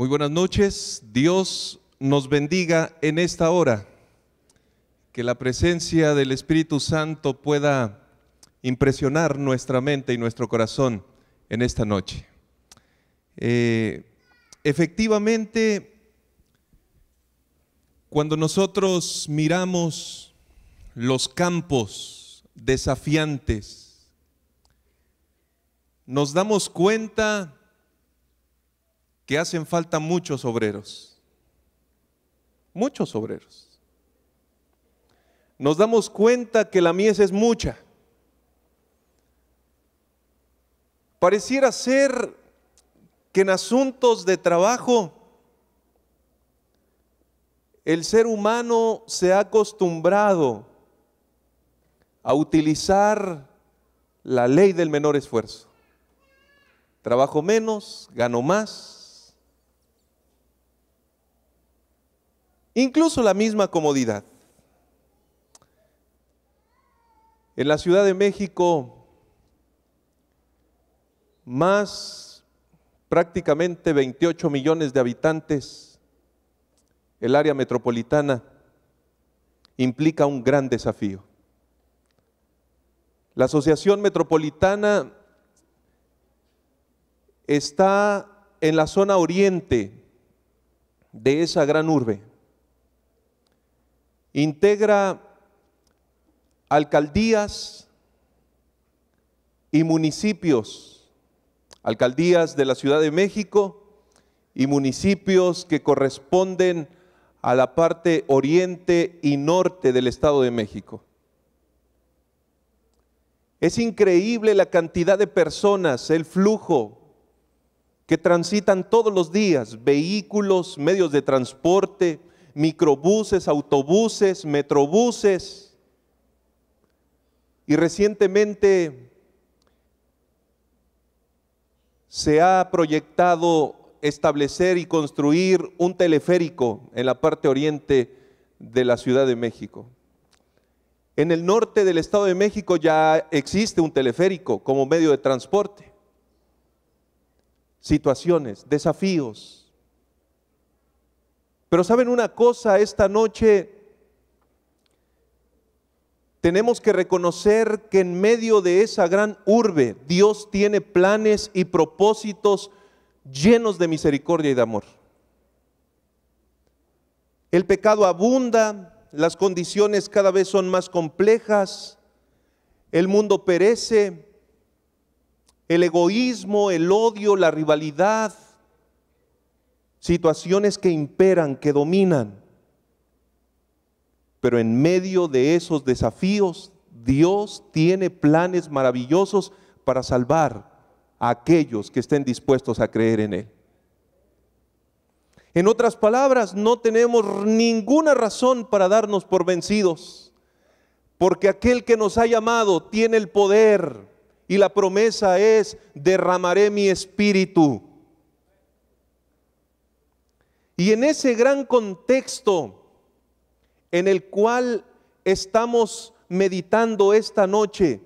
Muy buenas noches. Dios nos bendiga en esta hora. Que la presencia del Espíritu Santo pueda impresionar nuestra mente y nuestro corazón en esta noche. Eh, efectivamente, cuando nosotros miramos los campos desafiantes, nos damos cuenta que hacen falta muchos obreros. Muchos obreros. Nos damos cuenta que la mies es mucha. Pareciera ser que en asuntos de trabajo el ser humano se ha acostumbrado a utilizar la ley del menor esfuerzo. Trabajo menos, gano más, incluso la misma comodidad. En la Ciudad de México, más prácticamente 28 millones de habitantes, el área metropolitana implica un gran desafío. La Asociación Metropolitana está en la zona oriente de esa gran urbe integra alcaldías y municipios, alcaldías de la Ciudad de México y municipios que corresponden a la parte oriente y norte del Estado de México. Es increíble la cantidad de personas, el flujo que transitan todos los días, vehículos, medios de transporte, microbuses, autobuses, metrobuses. Y recientemente se ha proyectado establecer y construir un teleférico en la parte oriente de la Ciudad de México. En el norte del Estado de México ya existe un teleférico como medio de transporte. Situaciones, desafíos, pero saben una cosa, esta noche tenemos que reconocer que en medio de esa gran urbe Dios tiene planes y propósitos llenos de misericordia y de amor. El pecado abunda, las condiciones cada vez son más complejas, el mundo perece, el egoísmo, el odio, la rivalidad, situaciones que imperan, que dominan. Pero en medio de esos desafíos, Dios tiene planes maravillosos para salvar a aquellos que estén dispuestos a creer en Él. En otras palabras, no tenemos ninguna razón para darnos por vencidos, porque aquel que nos ha llamado tiene el poder y la promesa es, derramaré mi espíritu y en ese gran contexto en el cual estamos meditando esta noche,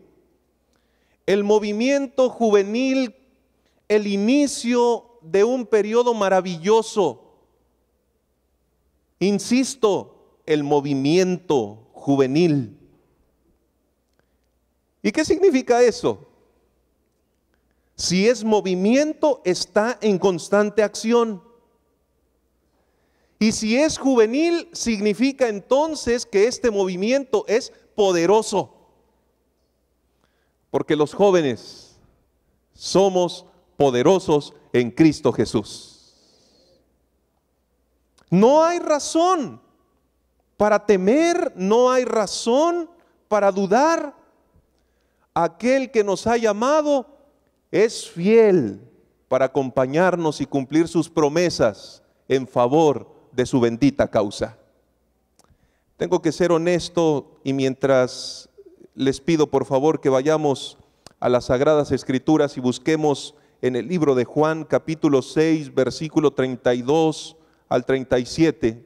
el movimiento juvenil, el inicio de un periodo maravilloso, insisto, el movimiento juvenil. ¿Y qué significa eso? Si es movimiento, está en constante acción. Y si es juvenil, significa entonces que este movimiento es poderoso. Porque los jóvenes somos poderosos en Cristo Jesús. No hay razón para temer, no hay razón para dudar. Aquel que nos ha llamado es fiel para acompañarnos y cumplir sus promesas en favor de de su bendita causa. Tengo que ser honesto y mientras les pido por favor que vayamos a las Sagradas Escrituras y busquemos en el libro de Juan capítulo 6 versículo 32 al 37.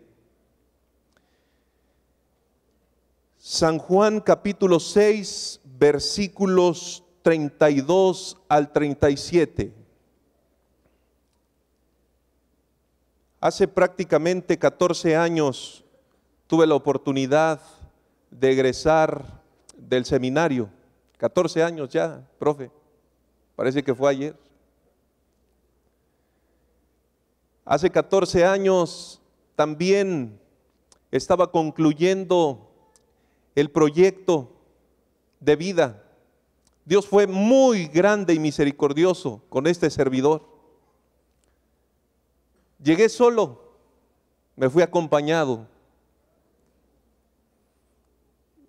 San Juan capítulo 6 versículos 32 al 37. Hace prácticamente 14 años tuve la oportunidad de egresar del seminario. 14 años ya, profe. Parece que fue ayer. Hace 14 años también estaba concluyendo el proyecto de vida. Dios fue muy grande y misericordioso con este servidor. Llegué solo, me fui acompañado.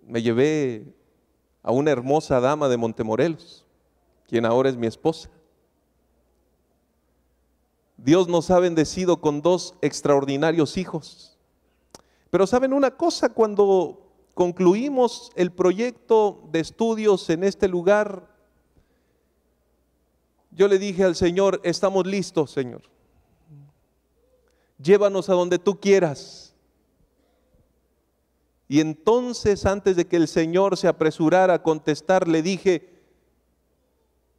Me llevé a una hermosa dama de Montemorelos, quien ahora es mi esposa. Dios nos ha bendecido con dos extraordinarios hijos. Pero saben una cosa, cuando concluimos el proyecto de estudios en este lugar, yo le dije al Señor, estamos listos, Señor llévanos a donde tú quieras. Y entonces, antes de que el Señor se apresurara a contestar, le dije,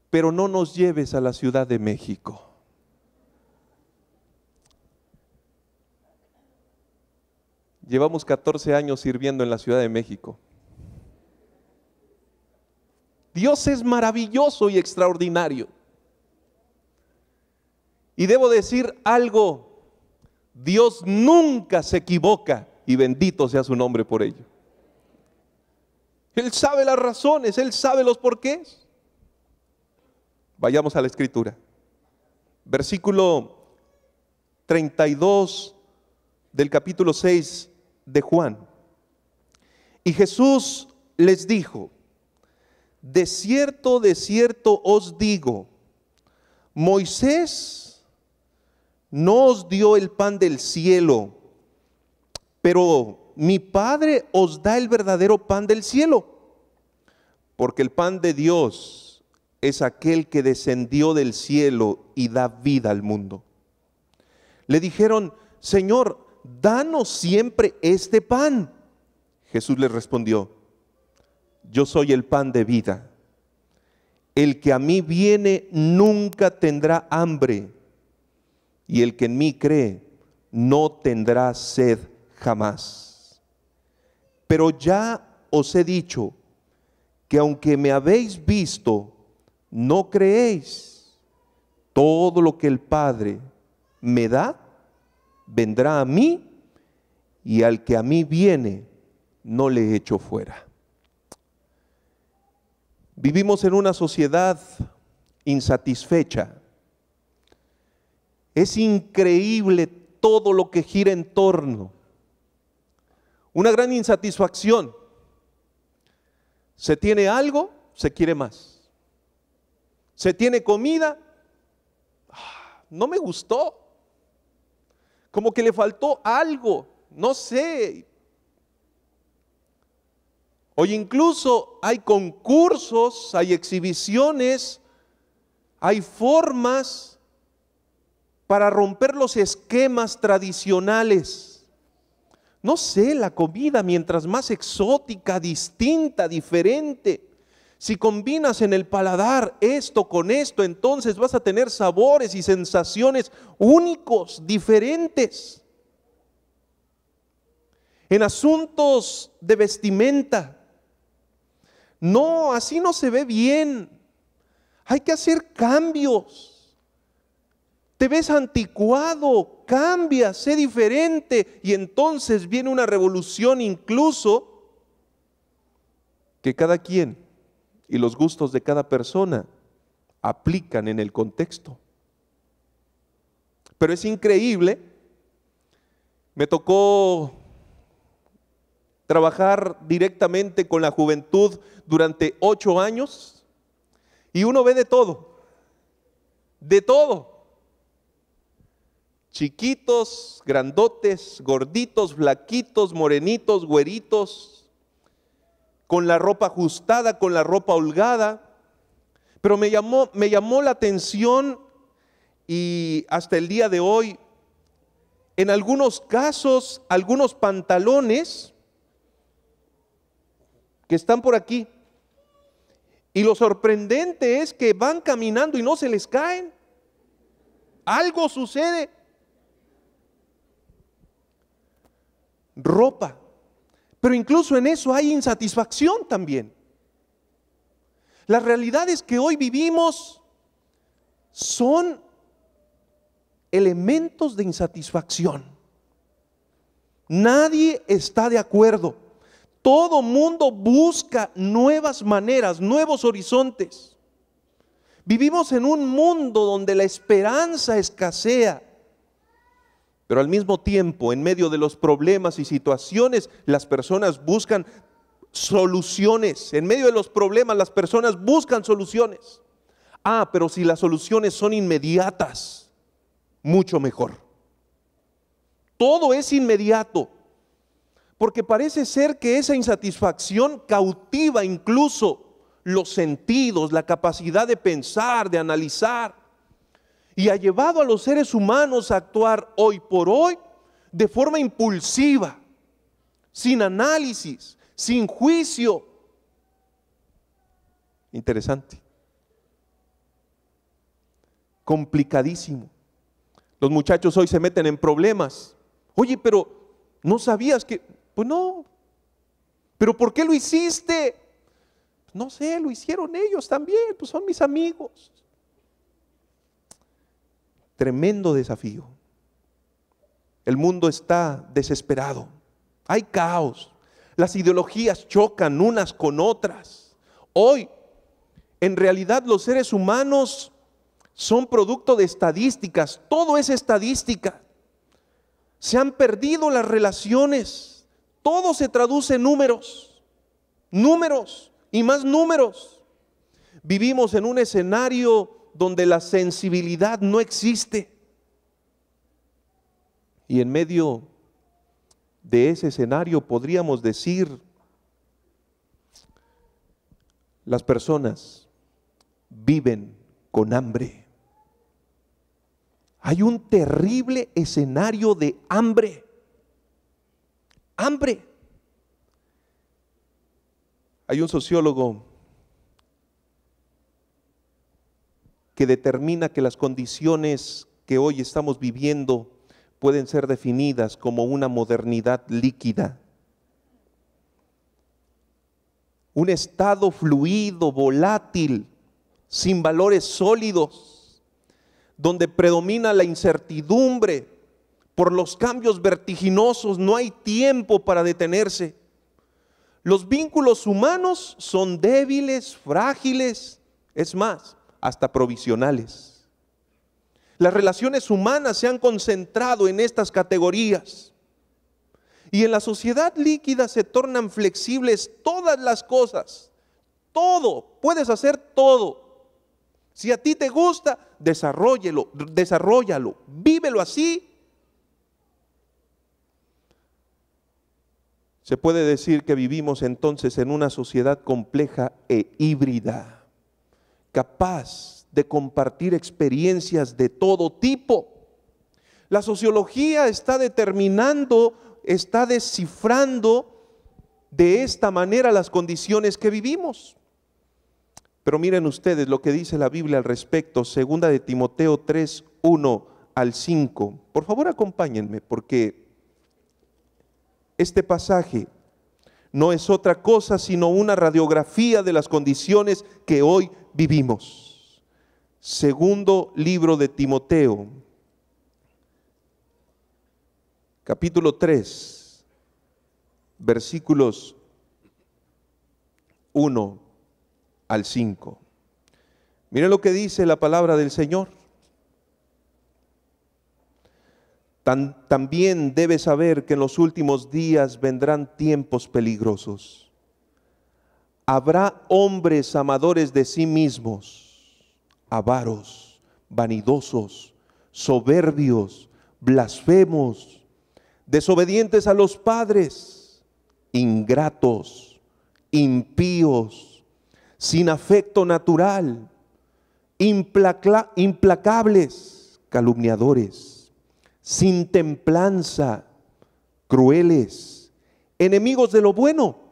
pero no nos lleves a la Ciudad de México. Llevamos 14 años sirviendo en la Ciudad de México. Dios es maravilloso y extraordinario. Y debo decir algo Dios nunca se equivoca y bendito sea su nombre por ello. Él sabe las razones, Él sabe los porqués. Vayamos a la escritura. Versículo 32 del capítulo 6 de Juan. Y Jesús les dijo, de cierto, de cierto os digo, Moisés no os dio el pan del cielo, pero mi Padre os da el verdadero pan del cielo, porque el pan de Dios es aquel que descendió del cielo y da vida al mundo. Le dijeron, Señor, danos siempre este pan. Jesús les respondió, yo soy el pan de vida. El que a mí viene nunca tendrá hambre y el que en mí cree no tendrá sed jamás. Pero ya os he dicho que aunque me habéis visto, no creéis. Todo lo que el Padre me da, vendrá a mí, y al que a mí viene, no le echo fuera. Vivimos en una sociedad insatisfecha es increíble todo lo que gira en torno. Una gran insatisfacción. Se tiene algo, se quiere más. Se tiene comida, ah, no me gustó. Como que le faltó algo, no sé. Hoy incluso hay concursos, hay exhibiciones, hay formas para romper los esquemas tradicionales. No sé, la comida, mientras más exótica, distinta, diferente, si combinas en el paladar esto con esto, entonces vas a tener sabores y sensaciones únicos, diferentes. En asuntos de vestimenta, no, así no se ve bien. Hay que hacer cambios te ves anticuado, cambia, sé diferente. Y entonces viene una revolución incluso que cada quien y los gustos de cada persona aplican en el contexto. Pero es increíble, me tocó trabajar directamente con la juventud durante ocho años y uno ve de todo, de todo chiquitos, grandotes, gorditos, flaquitos, morenitos, güeritos, con la ropa ajustada, con la ropa holgada. Pero me llamó, me llamó la atención y hasta el día de hoy, en algunos casos, algunos pantalones que están por aquí. Y lo sorprendente es que van caminando y no se les caen. Algo sucede ropa. Pero incluso en eso hay insatisfacción también. Las realidades que hoy vivimos son elementos de insatisfacción. Nadie está de acuerdo. Todo mundo busca nuevas maneras, nuevos horizontes. Vivimos en un mundo donde la esperanza escasea pero al mismo tiempo, en medio de los problemas y situaciones, las personas buscan soluciones. En medio de los problemas, las personas buscan soluciones. Ah, pero si las soluciones son inmediatas, mucho mejor. Todo es inmediato. Porque parece ser que esa insatisfacción cautiva incluso los sentidos, la capacidad de pensar, de analizar y ha llevado a los seres humanos a actuar hoy por hoy de forma impulsiva, sin análisis, sin juicio. Interesante. Complicadísimo. Los muchachos hoy se meten en problemas. Oye, pero no sabías que... Pues no. Pero ¿por qué lo hiciste? No sé, lo hicieron ellos también, pues son mis amigos. Tremendo desafío. El mundo está desesperado. Hay caos. Las ideologías chocan unas con otras. Hoy, en realidad, los seres humanos son producto de estadísticas. Todo es estadística. Se han perdido las relaciones. Todo se traduce en números. Números y más números. Vivimos en un escenario donde la sensibilidad no existe. Y en medio de ese escenario podríamos decir, las personas viven con hambre. Hay un terrible escenario de hambre. Hambre. Hay un sociólogo que determina que las condiciones que hoy estamos viviendo pueden ser definidas como una modernidad líquida. Un estado fluido, volátil, sin valores sólidos, donde predomina la incertidumbre por los cambios vertiginosos, no hay tiempo para detenerse. Los vínculos humanos son débiles, frágiles, es más, hasta provisionales. Las relaciones humanas se han concentrado en estas categorías. Y en la sociedad líquida se tornan flexibles todas las cosas. Todo, puedes hacer todo. Si a ti te gusta, desarrollelo, desarrollalo, vívelo así. Se puede decir que vivimos entonces en una sociedad compleja e híbrida capaz de compartir experiencias de todo tipo. La sociología está determinando, está descifrando de esta manera las condiciones que vivimos. Pero miren ustedes lo que dice la Biblia al respecto, segunda de Timoteo 3, 1 al 5. Por favor acompáñenme porque este pasaje no es otra cosa sino una radiografía de las condiciones que hoy vivimos. Segundo libro de Timoteo, capítulo 3, versículos 1 al 5. miren lo que dice la palabra del Señor. también debe saber que en los últimos días vendrán tiempos peligrosos Habrá hombres amadores de sí mismos, avaros, vanidosos, soberbios, blasfemos, desobedientes a los padres, ingratos, impíos, sin afecto natural, implacables, calumniadores, sin templanza, crueles, enemigos de lo bueno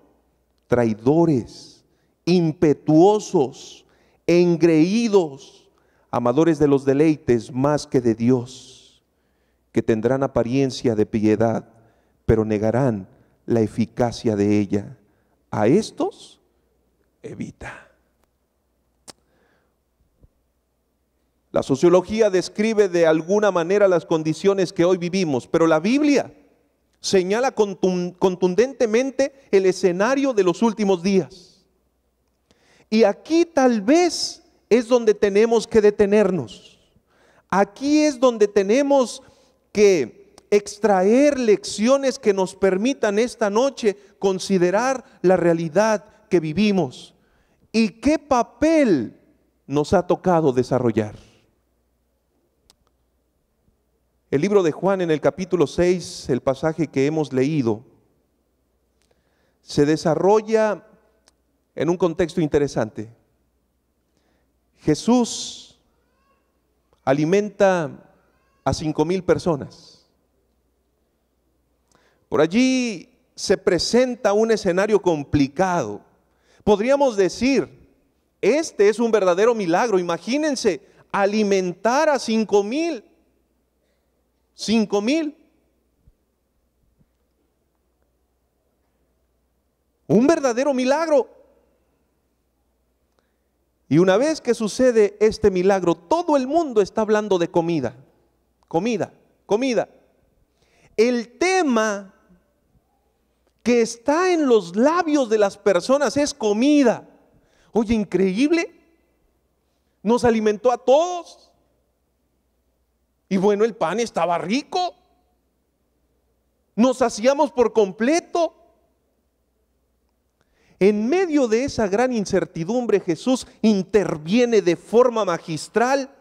traidores, impetuosos, engreídos, amadores de los deleites más que de Dios, que tendrán apariencia de piedad, pero negarán la eficacia de ella. A estos evita. La sociología describe de alguna manera las condiciones que hoy vivimos, pero la Biblia señala contundentemente el escenario de los últimos días. Y aquí tal vez es donde tenemos que detenernos. Aquí es donde tenemos que extraer lecciones que nos permitan esta noche considerar la realidad que vivimos y qué papel nos ha tocado desarrollar. El libro de Juan en el capítulo 6, el pasaje que hemos leído, se desarrolla en un contexto interesante. Jesús alimenta a cinco mil personas. Por allí se presenta un escenario complicado. Podríamos decir, este es un verdadero milagro. Imagínense alimentar a cinco mil Cinco mil. Un verdadero milagro. Y una vez que sucede este milagro, todo el mundo está hablando de comida, comida, comida. El tema que está en los labios de las personas es comida. Oye, increíble. Nos alimentó a todos. Y bueno, el pan estaba rico. Nos hacíamos por completo. En medio de esa gran incertidumbre, Jesús interviene de forma magistral.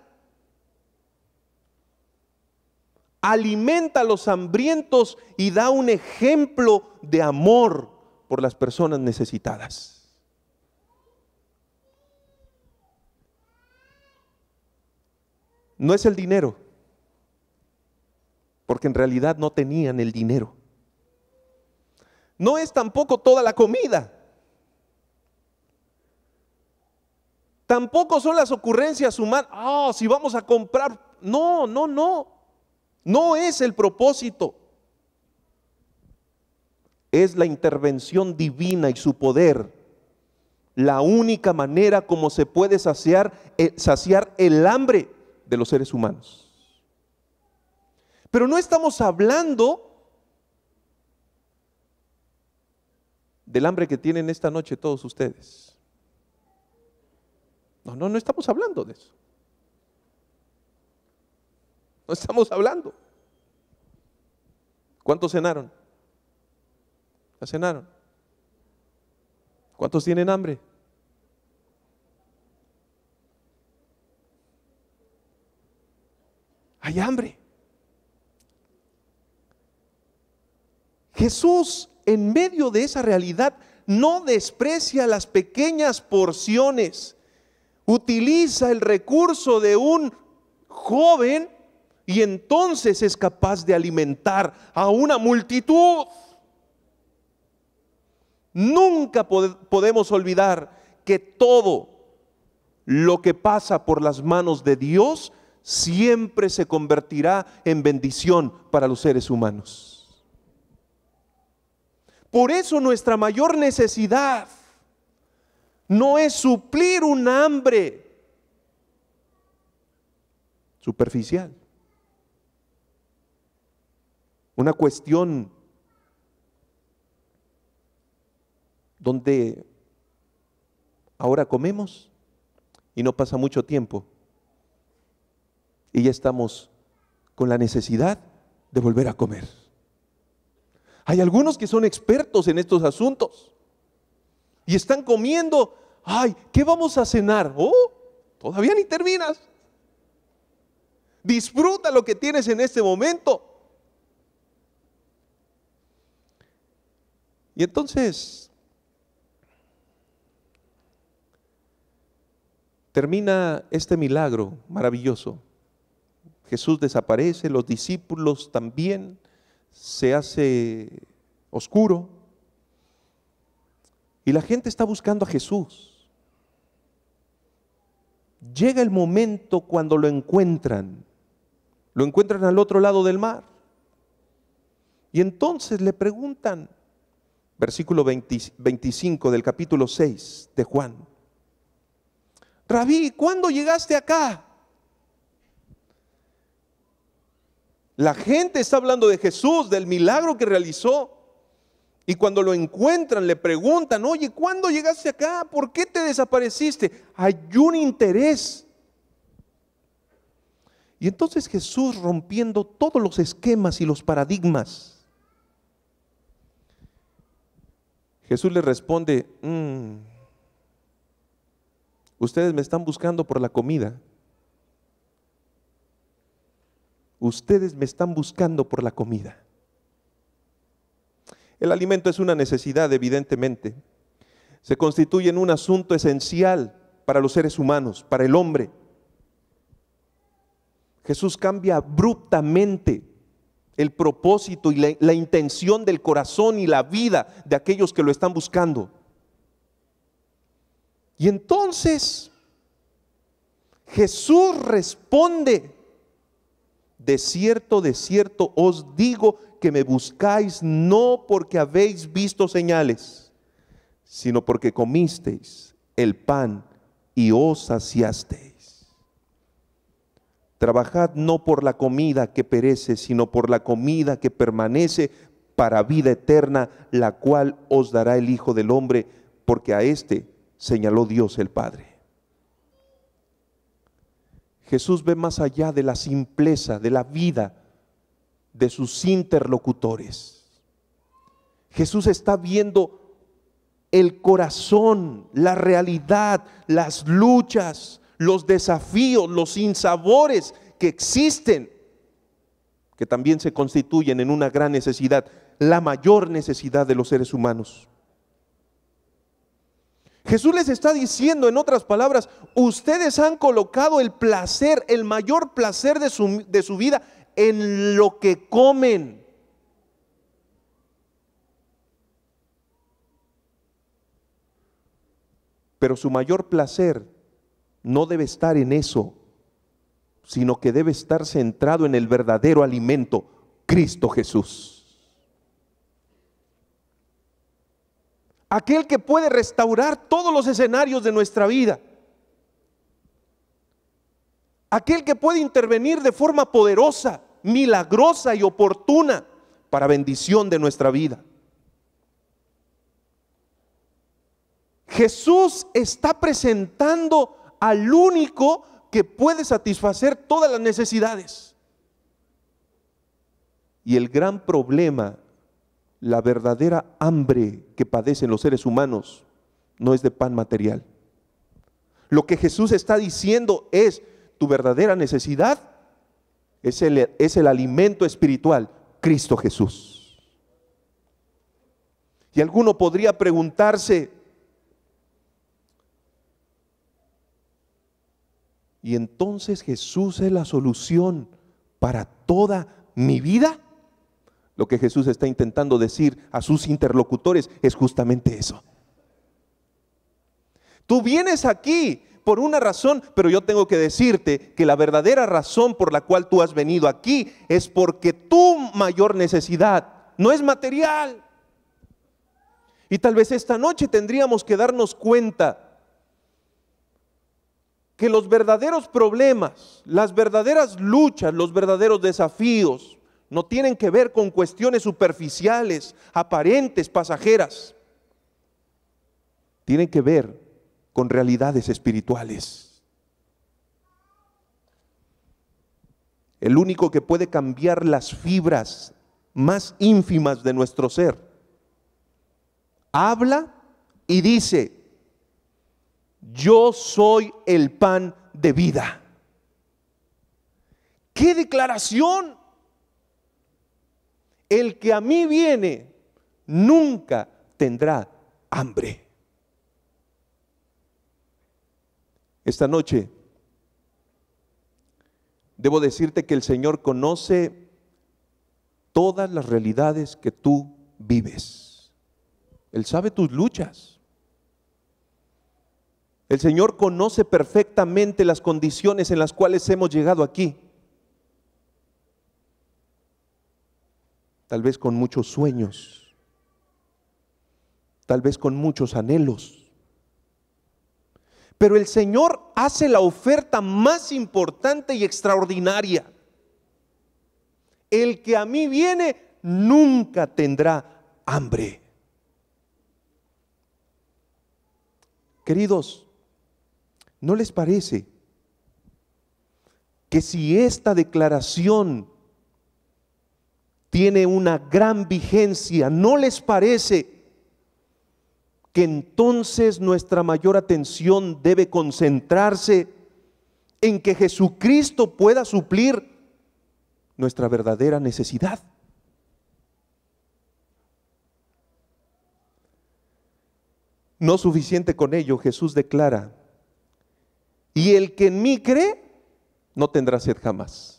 Alimenta a los hambrientos y da un ejemplo de amor por las personas necesitadas. No es el dinero en realidad no tenían el dinero. No es tampoco toda la comida. Tampoco son las ocurrencias humanas. Ah, si vamos a comprar. No, no, no. No es el propósito. Es la intervención divina y su poder. La única manera como se puede saciar, eh, saciar el hambre de los seres humanos. Pero no estamos hablando del hambre que tienen esta noche todos ustedes. No, no, no estamos hablando de eso. No estamos hablando. ¿Cuántos cenaron? ¿La cenaron? ¿Cuántos tienen hambre? Hay hambre. Jesús, en medio de esa realidad, no desprecia las pequeñas porciones. Utiliza el recurso de un joven y entonces es capaz de alimentar a una multitud. Nunca podemos olvidar que todo lo que pasa por las manos de Dios siempre se convertirá en bendición para los seres humanos. Por eso nuestra mayor necesidad no es suplir un hambre superficial, una cuestión donde ahora comemos y no pasa mucho tiempo y ya estamos con la necesidad de volver a comer. Hay algunos que son expertos en estos asuntos y están comiendo. Ay, ¿qué vamos a cenar? Oh, todavía ni terminas. Disfruta lo que tienes en este momento. Y entonces termina este milagro maravilloso. Jesús desaparece, los discípulos también, se hace oscuro y la gente está buscando a Jesús. Llega el momento cuando lo encuentran, lo encuentran al otro lado del mar. Y entonces le preguntan, versículo 25 del capítulo 6 de Juan, Rabí, ¿cuándo llegaste acá? La gente está hablando de Jesús, del milagro que realizó. Y cuando lo encuentran, le preguntan, oye, ¿cuándo llegaste acá? ¿Por qué te desapareciste? Hay un interés. Y entonces Jesús rompiendo todos los esquemas y los paradigmas. Jesús le responde, mm, ustedes me están buscando por la comida ustedes me están buscando por la comida. El alimento es una necesidad, evidentemente. Se constituye en un asunto esencial para los seres humanos, para el hombre. Jesús cambia abruptamente el propósito y la, intención del corazón y la vida de aquellos que lo están buscando. Y entonces Jesús responde de cierto, de cierto os digo que me buscáis no porque habéis visto señales, sino porque comisteis el pan y os saciasteis. Trabajad no por la comida que perece, sino por la comida que permanece para vida eterna, la cual os dará el Hijo del Hombre, porque a éste señaló Dios el Padre. Jesús ve más allá de la simpleza, de la vida de sus interlocutores. Jesús está viendo el corazón, la realidad, las luchas, los desafíos, los sinsabores que existen, que también se constituyen en una gran necesidad, la mayor necesidad de los seres humanos. Jesús les está diciendo, en otras palabras, ustedes han colocado el placer, el mayor placer de su, de su vida en lo que comen. Pero su mayor placer no debe estar en eso, sino que debe estar centrado en el verdadero alimento, Cristo Jesús. aquel que puede restaurar todos los escenarios de nuestra vida, aquel que puede intervenir de forma poderosa, milagrosa y oportuna para bendición de nuestra vida. Jesús está presentando al único que puede satisfacer todas las necesidades. Y el gran problema la verdadera hambre que padecen los seres humanos no es de pan material. Lo que Jesús está diciendo es, tu verdadera necesidad es el, es el alimento espiritual, Cristo Jesús. Y alguno podría preguntarse, ¿y entonces Jesús es la solución para toda mi vida? Lo que Jesús está intentando decir a sus interlocutores es justamente eso. Tú vienes aquí por una razón, pero yo tengo que decirte que la verdadera razón por la cual tú has venido aquí es porque tu mayor necesidad no es material. Y tal vez esta noche tendríamos que darnos cuenta que los verdaderos problemas, las verdaderas luchas, los verdaderos desafíos no tienen que ver con cuestiones superficiales, aparentes, pasajeras. Tienen que ver con realidades espirituales. El único que puede cambiar las fibras más ínfimas de nuestro ser. Habla y dice, yo soy el pan de vida. ¡Qué declaración! el que a mí viene nunca tendrá hambre. Esta noche debo decirte que el Señor conoce todas las realidades que tú vives. Él sabe tus luchas. El Señor conoce perfectamente las condiciones en las cuales hemos llegado aquí. tal vez con muchos sueños, tal vez con muchos anhelos. Pero el Señor hace la oferta más importante y extraordinaria. El que a mí viene nunca tendrá hambre. Queridos, ¿no les parece que si esta declaración tiene una gran vigencia. ¿No les parece que entonces nuestra mayor atención debe concentrarse en que Jesucristo pueda suplir nuestra verdadera necesidad? No suficiente con ello, Jesús declara, y el que en mí cree, no tendrá sed jamás.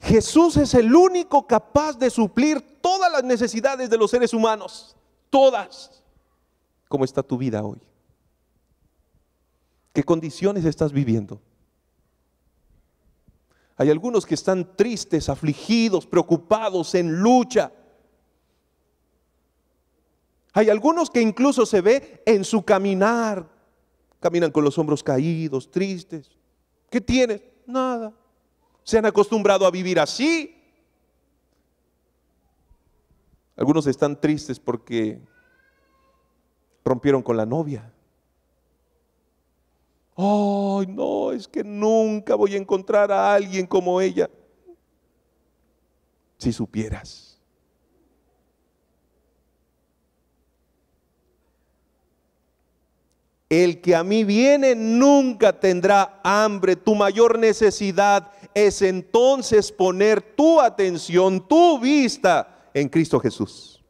Jesús es el único capaz de suplir todas las necesidades de los seres humanos, todas. ¿Cómo está tu vida hoy? ¿Qué condiciones estás viviendo? Hay algunos que están tristes, afligidos, preocupados, en lucha. Hay algunos que incluso se ve en su caminar. Caminan con los hombros caídos, tristes. ¿Qué tienes? Nada se han acostumbrado a vivir así. Algunos están tristes porque rompieron con la novia. Ay, no, es que nunca voy a encontrar a alguien como ella. Si supieras. El que a mí viene nunca tendrá hambre. Tu mayor necesidad es entonces poner tu atención, tu vista en Cristo Jesús.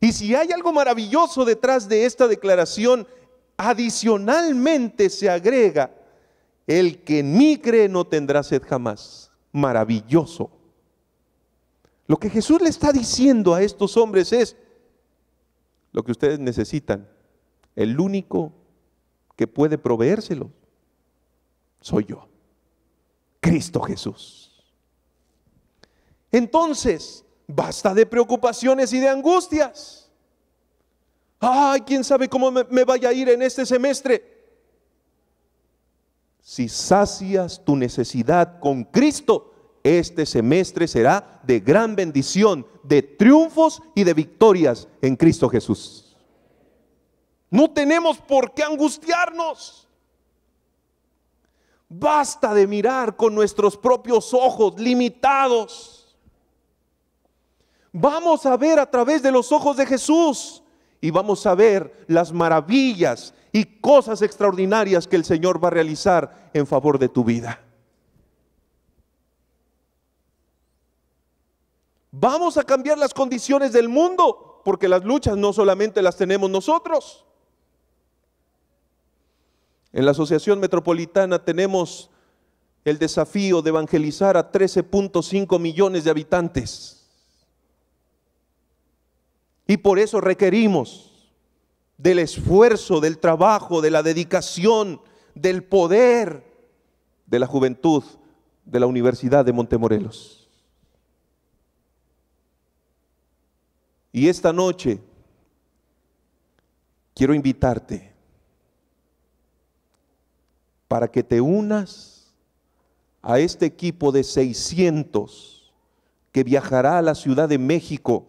Y si hay algo maravilloso detrás de esta declaración, adicionalmente se agrega, el que en mí cree no tendrá sed jamás. Maravilloso. Lo que Jesús le está diciendo a estos hombres es, lo que ustedes necesitan. El único que puede proveérselo soy yo, Cristo Jesús. Entonces, basta de preocupaciones y de angustias. Ay, quién sabe cómo me, me vaya a ir en este semestre. Si sacias tu necesidad con Cristo, este semestre será de gran bendición, de triunfos y de victorias en Cristo Jesús. No tenemos por qué angustiarnos. Basta de mirar con nuestros propios ojos limitados. Vamos a ver a través de los ojos de Jesús y vamos a ver las maravillas y cosas extraordinarias que el Señor va a realizar en favor de tu vida. Vamos a cambiar las condiciones del mundo, porque las luchas no solamente las tenemos nosotros. En la Asociación Metropolitana tenemos el desafío de evangelizar a 13.5 millones de habitantes. Y por eso requerimos del esfuerzo, del trabajo, de la dedicación, del poder de la juventud de la Universidad de Montemorelos. Y esta noche quiero invitarte para que te unas a este equipo de 600 que viajará a la Ciudad de México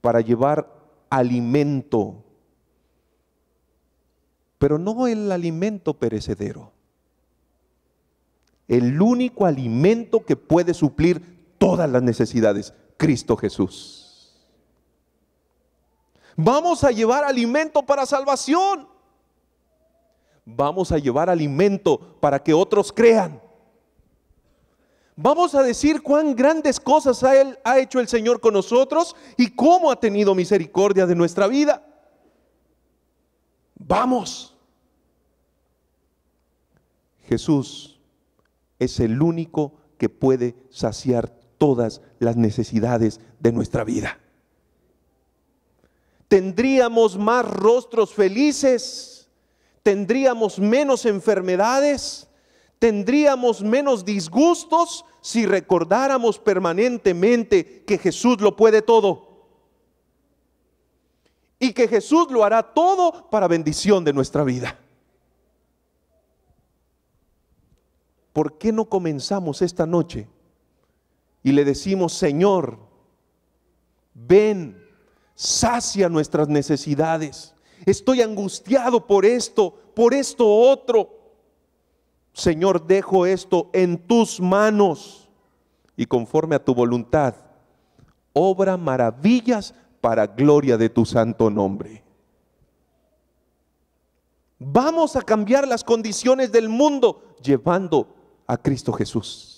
para llevar alimento, pero no el alimento perecedero, el único alimento que puede suplir todas las necesidades, Cristo Jesús. Vamos a llevar alimento para salvación. Vamos a llevar alimento para que otros crean. Vamos a decir cuán grandes cosas ha, hecho el Señor con nosotros y cómo ha tenido misericordia de nuestra vida. Vamos. Jesús es el único que puede saciar todas las necesidades de nuestra vida tendríamos más rostros felices, tendríamos menos enfermedades, tendríamos menos disgustos si recordáramos permanentemente que Jesús lo puede todo. Y que Jesús lo hará todo para bendición de nuestra vida. ¿Por qué no comenzamos esta noche y le decimos, Señor, ven sacia nuestras necesidades. Estoy angustiado por esto, por esto otro. Señor, dejo esto en tus manos y conforme a tu voluntad, obra maravillas para gloria de tu santo nombre. Vamos a cambiar las condiciones del mundo llevando a Cristo Jesús.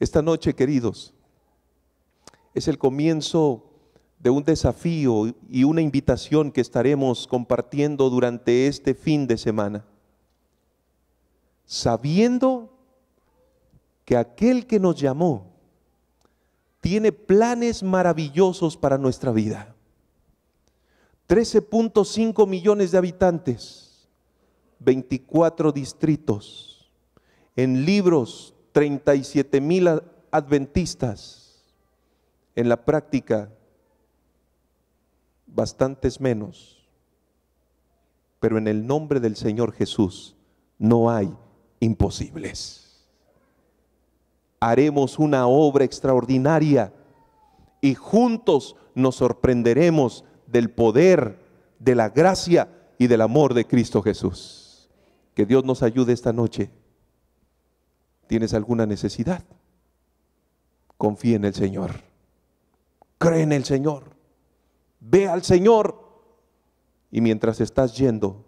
Esta noche, queridos, es el comienzo de un desafío y una invitación que estaremos compartiendo durante este fin de semana. Sabiendo que aquel que nos llamó tiene planes maravillosos para nuestra vida. 13.5 millones de habitantes, 24 distritos, en libros 37 mil adventistas, en la práctica bastantes menos, pero en el nombre del Señor Jesús no hay imposibles. Haremos una obra extraordinaria y juntos nos sorprenderemos del poder, de la gracia y del amor de Cristo Jesús. Que Dios nos ayude esta noche. ¿Tienes alguna necesidad? Confía en el Señor cree en el Señor, ve al Señor. Y mientras estás yendo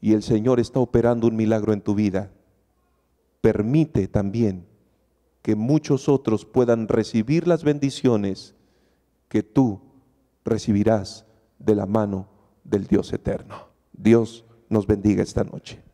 y el Señor está operando un milagro en tu vida, permite también que muchos otros puedan recibir las bendiciones que tú recibirás de la mano del Dios eterno. Dios nos bendiga esta noche.